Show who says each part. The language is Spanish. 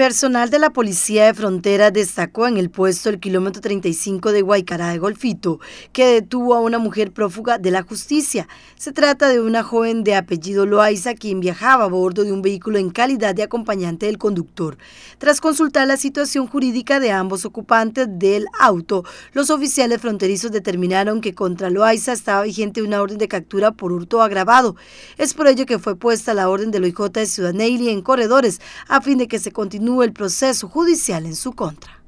Speaker 1: Personal de la Policía de Frontera destacó en el puesto el kilómetro 35 de Guaycará de Golfito, que detuvo a una mujer prófuga de la justicia. Se trata de una joven de apellido Loaiza, quien viajaba a bordo de un vehículo en calidad de acompañante del conductor. Tras consultar la situación jurídica de ambos ocupantes del auto, los oficiales fronterizos determinaron que contra Loaiza estaba vigente una orden de captura por hurto agravado. Es por ello que fue puesta la orden de OIJ de Ciudad Neyli en corredores, a fin de que se continúe el proceso judicial en su contra.